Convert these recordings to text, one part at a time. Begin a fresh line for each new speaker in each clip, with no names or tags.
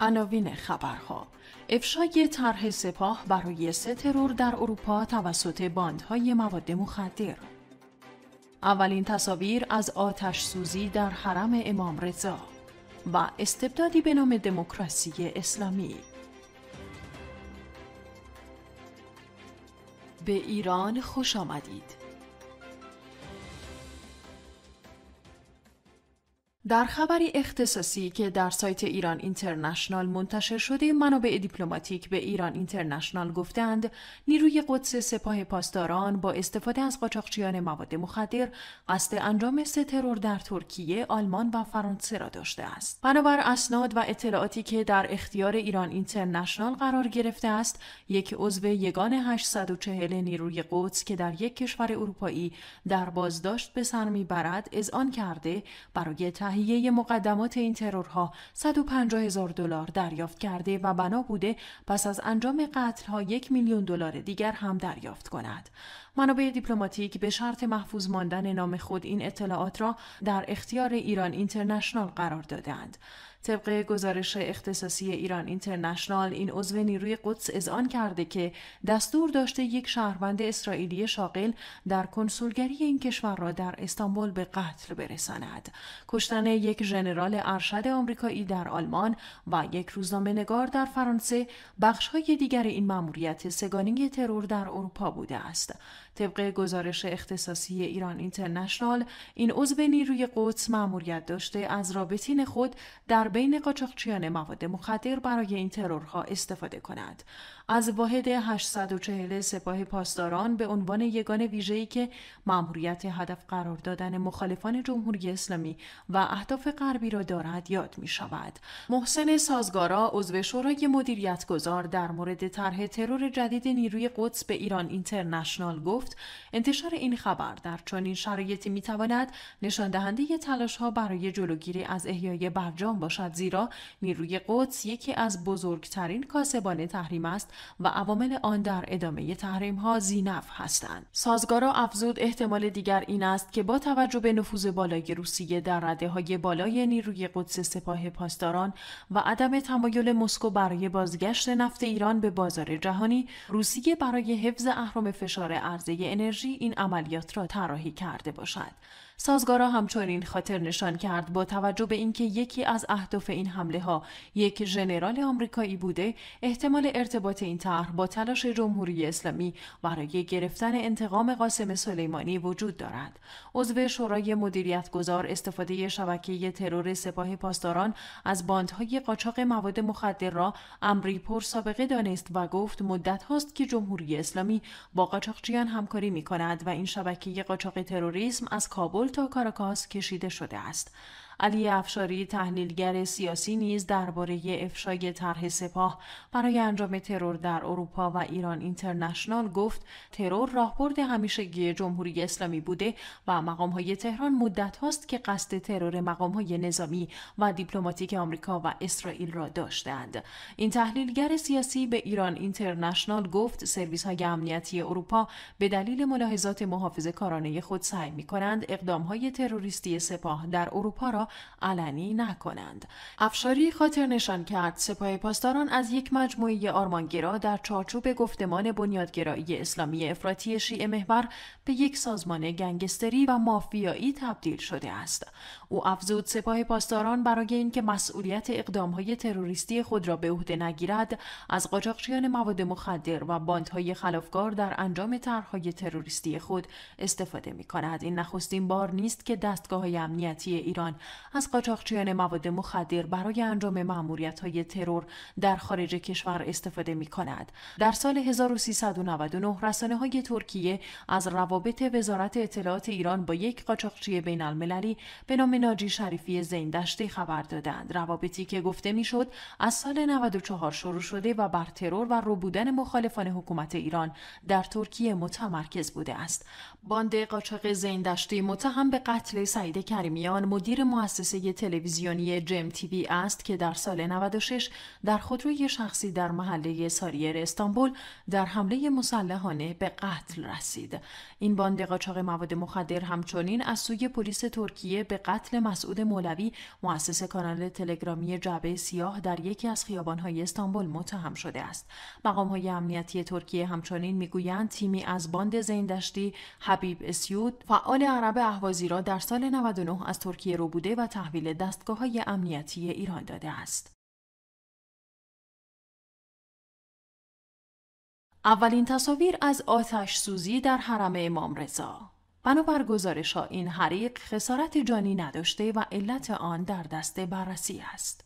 عناوین خبرها افشای طرح سپاه برای سه ترور در اروپا توسط باندهای مواد مخدر اولین تصاویر از آتش سوزی در حرم امام رضا و استبدادی به نام دموکراسی اسلامی به ایران خوش آمدید در خبری اختصاصی که در سایت ایران اینترنشنال منتشر شده منابع دیپلماتیک به ایران اینترنشنال گفتند نیروی قدس سپاه پاسداران با استفاده از قاچاقچیان مواد مخدر قصد انجام سه ترور در ترکیه آلمان و فرانسه را داشته است بنابر اسناد و اطلاعاتی که در اختیار ایران اینترنشنال قرار گرفته است یک عضو یگان 840 نیروی قدس که در یک کشور اروپایی در بازداشت به سر میبرد اذعان کرده برای تهیه مقدمات این ترورها 150 هزار دلار دریافت کرده و بنا بوده پس از انجام ها یک میلیون دلار دیگر هم دریافت کند. منابع دیپلماتیک به شرط محفوظ ماندن نام خود این اطلاعات را در اختیار ایران اینترنشنال قرار دادند. طبق گزارش اختصاصی ایران اینترنشنال این عضو نیروی قدس اذعان کرده که دستور داشته یک شهروند اسرائیلی شاغل در کنسولگری این کشور را در استانبول به قتل برساند کشتن یک ژنرال ارشد آمریکایی در آلمان و یک روزنامه نگار در فرانسه بخشهای دیگر این مأموریت سگانی ترور در اروپا بوده است طبق گزارش اختصاصی ایران اینترنشنال این عضو نیروی قدس مأموریت داشته از رابطین خود در بین قاچاقچیان مواد مخدر برای این ترورها استفاده کند از واحد 840 سپاه پاسداران به عنوان یگان ویژه‌ای که مأموریت هدف قرار دادن مخالفان جمهوری اسلامی و اهداف غربی را دارد یاد می شود. محسن سازگارا عضو شورای مدیریت گذار در مورد طرح ترور جدید نیروی قدس به ایران اینترنشنال گفت انتشار این خبر در چنین شرایطی میتواند نشان دهنده تلاش ها برای جلوگیری از احیای برجام باشد زیرا نیروی قدس یکی از بزرگترین کاسبان تحریم است و عوامل آن در ادامه تحریم ها زینف هستند سازگارا افزود احتمال دیگر این است که با توجه به نفوذ بالای روسیه در رده های بالای نیروی قدس سپاه پاسداران و عدم تمایل مسکو برای بازگشت نفت ایران به بازار جهانی روسیه برای حفظ اهرام فشار ارزی انرژی این عملیات را طراحی کرده باشد سازگارا همچنین خاطر نشان کرد با توجه به اینکه یکی از اهداف این حمله ها یک ژنرال آمریکایی بوده احتمال ارتباط این طرح با تلاش جمهوری اسلامی برای گرفتن انتقام قاسم سلیمانی وجود دارد عضو شورای مدیریت گذار استفاده شبکه ترور سپاه پاسداران از باندهای قاچاق مواد مخدر را امری پر سابقه دانست و گفت مدت هاست که جمهوری اسلامی با قاچاقچیان همکاری می کند و این شبکه قاچاق تروریسم از کابل تا کاراکاس کشیده شده است علی افشاری تحلیلگر سیاسی نیز درباره افشای طرح سپاه برای انجام ترور در اروپا و ایران اینترنشنال گفت ترور راهبرد همیشگی جمهوری اسلامی بوده و مقام های تهران مدت هاست که قصد ترور مقام های نظامی و دیپلماتیک آمریکا و اسرائیل را داشتند این تحلیلگر سیاسی به ایران اینترنشنال گفت سرویس های امنیتی اروپا به دلیل ملاحظات محافظه کارانه خود سعی می کنند اقدام های تروریستی سپاه در اروپا را علنی نکنند. افشاری خاطر نشان کرد سپاه پاسداران از یک مجموعه آرمانگرا در چارچوب گفتمان بنیادگرایی اسلامی افراطی شیعه محور به یک سازمان گنگستری و مافیایی تبدیل شده است. او افزود سپاه پاسداران برای اینکه مسئولیت اقدامهای تروریستی خود را به عهده نگیرد از قاچاقچیان مواد مخدر و باندهای خلافکار در انجام طرحهای تروریستی خود استفاده می کند. این نخستین بار نیست که دستگاه های امنیتی ایران از قاچاقچیان مواد مخدر برای انجام معمولیت های ترور در خارج کشور استفاده می کند. در سال 1399 رسانه های ترکیه از روابط وزارت اطلاعات ایران با یک قاچاقچی بین المللی به نام ناجی شریفی زیندشتی خبر دادند. روابطی که گفته میشد از سال 94 شروع شده و بر ترور و روبودن مخالفان حکومت ایران در ترکیه متمرکز بوده است. باند قاچاق زیندشتی متهم به قتل سعید کریمیان مدیر مؤسسه تلویزیونی جم تیوی است که در سال 96 در خودروی شخصی در محله ساریر استانبول در حمله مسلحانه به قتل رسید. این باند قاچاق مواد مخدر همچنین از سوی پلیس ترکیه به قتل مسعود مولوی مؤسس کانال تلگرامی جعبه سیاه در یکی از خیابان‌های استانبول متهم شده است. های امنیتی ترکیه همچنین میگویند تیمی از باند زیندشتی حبیب اسیود فعال عرب اهوازی را در سال 99 از ترکیه رو بوده و تحویل دستگاه های امنیتی ایران داده است. اولین تصاویر از آتش سوزی در حرم امام رضا بنابر گزارش ها این حریق خسارت جانی نداشته و علت آن در دست بررسی است.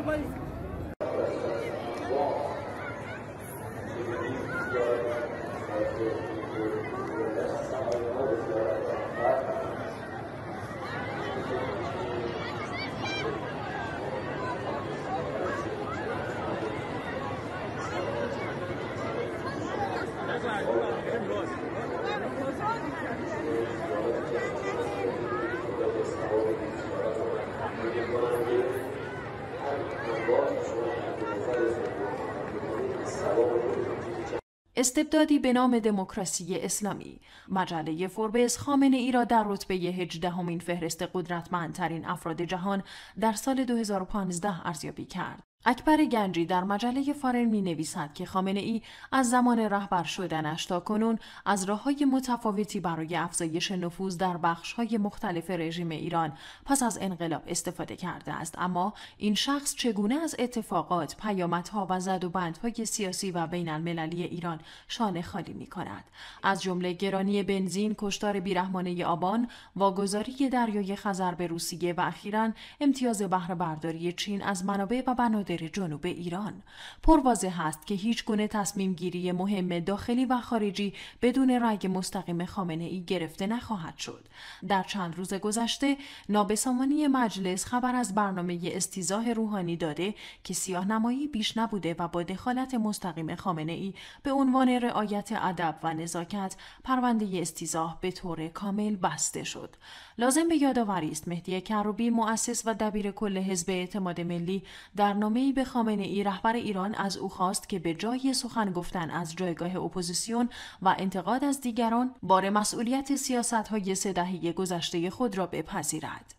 Нормально. استبدادی به نام دموکراسی اسلامی مجله فوربس خامنه ای را در رتبه 18 همین فهرست قدرتمندترین افراد جهان در سال 2015 ارزیابی کرد اکبر گنجی در مجله فارن می نویسد که خامنه ای از زمان رهبر شدنش تا کنون از راه های متفاوتی برای افزایش نفوذ در بخش های مختلف رژیم ایران پس از انقلاب استفاده کرده است اما این شخص چگونه از اتفاقات، پیامدها و زد و بندهای سیاسی و بین المللی ایران شانه خالی می کند. از جمله گرانی بنزین، کشتار بیرحمانه آبان، واگذاری دریای خزر به روسیه و اخیرا امتیاز بهره برداری چین از منابع و بنادر جنوب ایران پروازه هست که هیچ گونه تصمیم گیری مهم داخلی و خارجی بدون رأی مستقیم خامنه ای گرفته نخواهد شد در چند روز گذشته نابسامانی مجلس خبر از برنامه استیزاه روحانی داده که سیاهنمایی بیش نبوده و با دخالت مستقیم خامنه ای به عنوان رعایت ادب و نزاکت پرونده استیزاه به طور کامل بسته شد لازم به یادآوری است مهدی کروبی مؤسس و دبیر کل حزب اعتماد ملی در نامه نامه‌ای به ای رهبر ایران از او خواست که به جای سخن گفتن از جایگاه اپوزیسیون و انتقاد از دیگران بار مسئولیت سیاست‌های سه دهه گذشته خود را بپذیرد.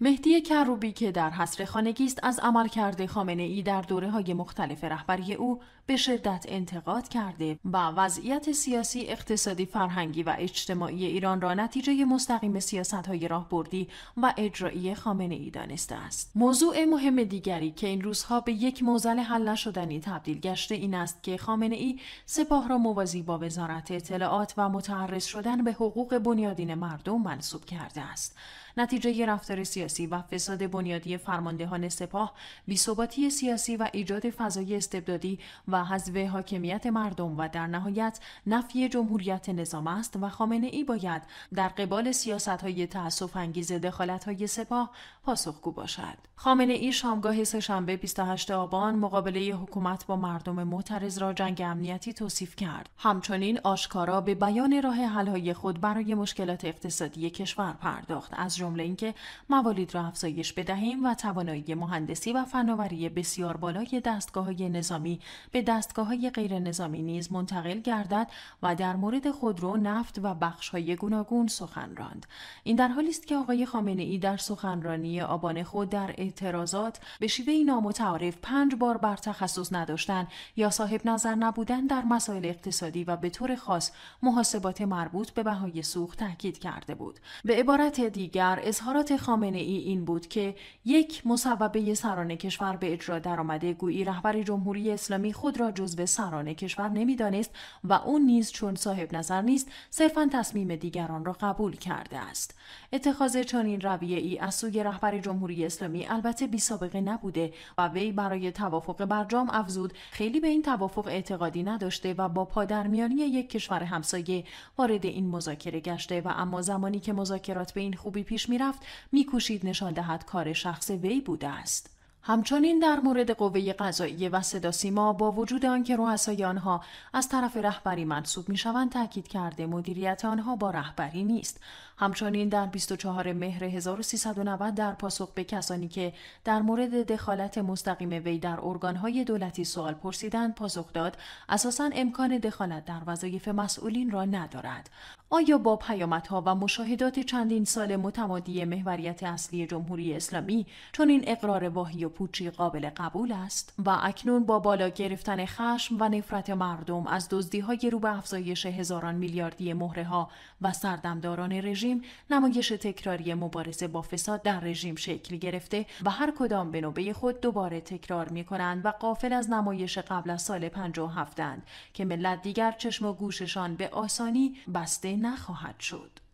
مهدی کروبی که در حصر خانگی است از عملکرد خامنه ای در دوره های مختلف رهبری او به شدت انتقاد کرده و وضعیت سیاسی، اقتصادی، فرهنگی و اجتماعی ایران را نتیجه مستقیم سیاست های راهبردی و اجرایی خامنه ای دانسته است. موضوع مهم دیگری که این روزها به یک موزل حل نشدنی تبدیل گشته این است که خامنه ای سپاه را موازی با وزارت اطلاعات و متعرض شدن به حقوق بنیادین مردم منصوب کرده است. نتیجه رفتار سیاسی و فساد بنیادی فرماندهان سپاه بیثباتی سیاسی و ایجاد فضای استبدادی و حذف حاکمیت مردم و در نهایت نفی جمهوریت نظام است و خامنه ای باید در قبال سیاست های تأسف انگیز دخالت های سپاه پاسخگو باشد خامنه ای شامگاه سهشنبه 28 آبان مقابله حکومت با مردم معترض را جنگ امنیتی توصیف کرد همچنین آشکارا به بیان راه حل خود برای مشکلات اقتصادی کشور پرداخت از جمله اینکه موالید را افزایش بدهیم و توانایی مهندسی و فناوری بسیار بالای دستگاه های نظامی به دستگاه های غیر نظامی نیز منتقل گردد و در مورد خودرو نفت و بخش های گوناگون سخن راند این در حالی است که آقای خامنه ای در سخنرانی آبان خود در اعتراضات به شیوه نامتعارف پنج بار بر تخصص نداشتن یا صاحب نظر نبودن در مسائل اقتصادی و به طور خاص محاسبات مربوط به بهای سوخت تاکید کرده بود به عبارت دیگر در اظهارات خامنه ای این بود که یک مصوبه سران کشور به اجرا درآمده گویی رهبر جمهوری اسلامی خود را جزو سران کشور نمیدانست و اون نیز چون صاحب نظر نیست صرفا تصمیم دیگران را قبول کرده است اتخاذ چنین رویه ای از سوی رهبر جمهوری اسلامی البته بی سابقه نبوده و وی برای توافق برجام افزود خیلی به این توافق اعتقادی نداشته و با پادرمیانی یک کشور همسایه وارد این مذاکره گشته و اما زمانی که مذاکرات به این خوبی پیش پیش میرفت میکوشید نشان دهد کار شخص وی بوده است همچنین در مورد قوه قضایی و صدا سیما با وجود آنکه رؤسای آنها از طرف رهبری منصوب میشوند تاکید کرده مدیریت آنها با رهبری نیست همچنین در 24 مهر 1390 در پاسخ به کسانی که در مورد دخالت مستقیم وی در ارگانهای دولتی سوال پرسیدند پاسخ داد اساسا امکان دخالت در وظایف مسئولین را ندارد آیا با پیامدها و مشاهدات چندین سال متمادی محوریت اصلی جمهوری اسلامی این اقرار واهی پوچی قابل قبول است و اکنون با بالا گرفتن خشم و نفرت مردم از های رو به افزایش هزاران میلیاردی ها و سردمداران رژیم نمایش تکراری مبارزه با فساد در رژیم شکل گرفته و هر کدام به نوبه خود دوباره تکرار می کنند و قافل از نمایش قبل از سال 57 که ملت دیگر چشم و گوششان به آسانی بسته نخواهد شد.